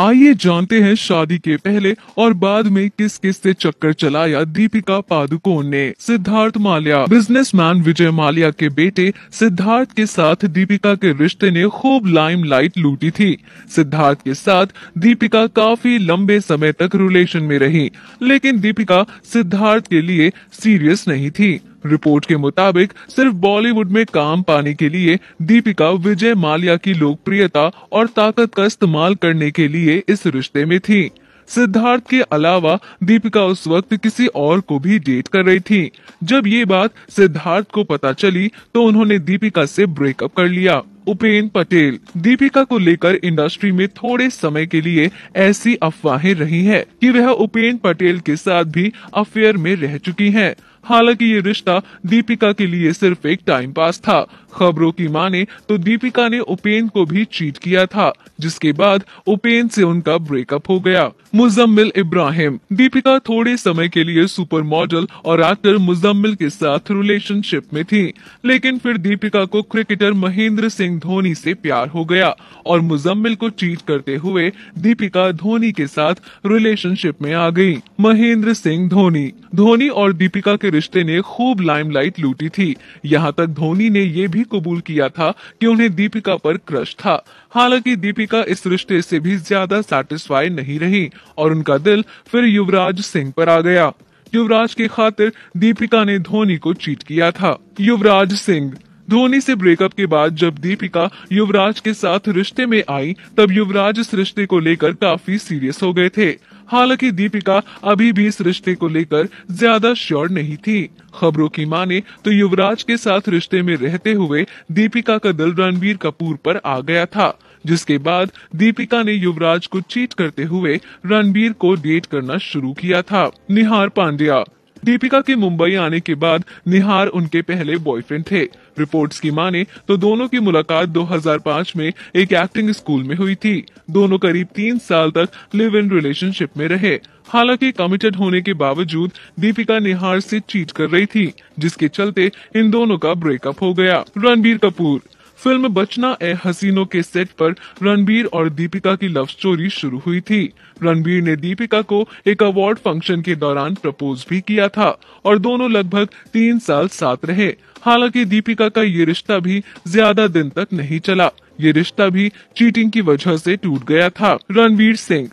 आइए जानते हैं शादी के पहले और बाद में किस किस से चक्कर चलाया दीपिका पादुकोण ने सिद्धार्थ माल्या बिजनेसमैन विजय माल्या के बेटे सिद्धार्थ के साथ दीपिका के रिश्ते ने खूब लाइमलाइट लूटी थी सिद्धार्थ के साथ दीपिका काफी लंबे समय तक रिलेशन में रही लेकिन दीपिका सिद्धार्थ के लिए सीरियस नहीं थी रिपोर्ट के मुताबिक सिर्फ बॉलीवुड में काम पाने के लिए दीपिका विजय माल्या की लोकप्रियता और ताकत का इस्तेमाल करने के लिए इस रिश्ते में थी सिद्धार्थ के अलावा दीपिका उस वक्त किसी और को भी डेट कर रही थी जब ये बात सिद्धार्थ को पता चली तो उन्होंने दीपिका से ब्रेकअप कर लिया उपेन पटेल दीपिका को लेकर इंडस्ट्री में थोड़े समय के लिए ऐसी अफवाहें रही हैं कि वह उपेन पटेल के साथ भी अफेयर में रह चुकी हैं। हालांकि ये रिश्ता दीपिका के लिए सिर्फ एक टाइम पास था खबरों की माने तो दीपिका ने उपेन को भी चीट किया था जिसके बाद उपेन से उनका ब्रेकअप हो गया मुजम्मिल इब्राहिम दीपिका थोड़े समय के लिए सुपर मॉडल और एक्टर मुजम्मिल के साथ रिलेशनशिप में थी लेकिन फिर दीपिका को क्रिकेटर महेंद्र सिंह धोनी से प्यार हो गया और मुजम्मिल को चीट करते हुए दीपिका धोनी के साथ रिलेशनशिप में आ गई महेंद्र सिंह धोनी धोनी और दीपिका के रिश्ते ने खूब लाइमलाइट लूटी थी यहाँ तक धोनी ने ये भी कबूल किया था कि उन्हें दीपिका पर क्रश था हालांकि दीपिका इस रिश्ते से भी ज्यादा सेटिस्फाई नहीं रही और उनका दिल फिर युवराज सिंह पर आ गया युवराज की खातिर दीपिका ने धोनी को चीट किया था युवराज सिंह धोनी से ब्रेकअप के बाद जब दीपिका युवराज के साथ रिश्ते में आई तब युवराज इस रिश्ते को लेकर काफी सीरियस हो गए थे हालांकि दीपिका अभी भी इस रिश्ते को लेकर ज्यादा श्योर नहीं थी खबरों की माने तो युवराज के साथ रिश्ते में रहते हुए दीपिका का दिल रणबीर कपूर पर आ गया था जिसके बाद दीपिका ने युवराज को चीट करते हुए रणबीर को डेट करना शुरू किया था निहार पांड्या दीपिका के मुंबई आने के बाद निहार उनके पहले बॉयफ्रेंड थे रिपोर्ट्स की माने तो दोनों की मुलाकात 2005 में एक एक्टिंग स्कूल में हुई थी दोनों करीब तीन साल तक लिव इन रिलेशनशिप में रहे हालांकि कमिटेड होने के बावजूद दीपिका निहार से चीट कर रही थी जिसके चलते इन दोनों का ब्रेकअप हो गया रणबीर कपूर फिल्म बचना ए हसीनों के सेट पर रणबीर और दीपिका की लव स्टोरी शुरू हुई थी रणबीर ने दीपिका को एक अवार्ड फंक्शन के दौरान प्रपोज भी किया था और दोनों लगभग तीन साल साथ रहे हालांकि दीपिका का ये रिश्ता भी ज्यादा दिन तक नहीं चला ये रिश्ता भी चीटिंग की वजह से टूट गया था रणवीर सिंह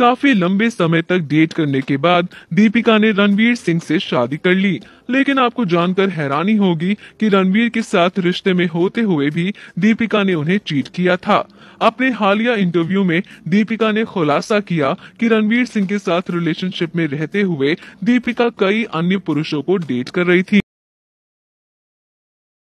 काफी लंबे समय तक डेट करने के बाद दीपिका ने रणवीर सिंह से शादी कर ली लेकिन आपको जानकर हैरानी होगी कि रणवीर के साथ रिश्ते में होते हुए भी दीपिका ने उन्हें चीट किया था अपने हालिया इंटरव्यू में दीपिका ने खुलासा किया कि रणवीर सिंह के साथ रिलेशनशिप में रहते हुए दीपिका कई अन्य पुरुषों को डेट कर रही थी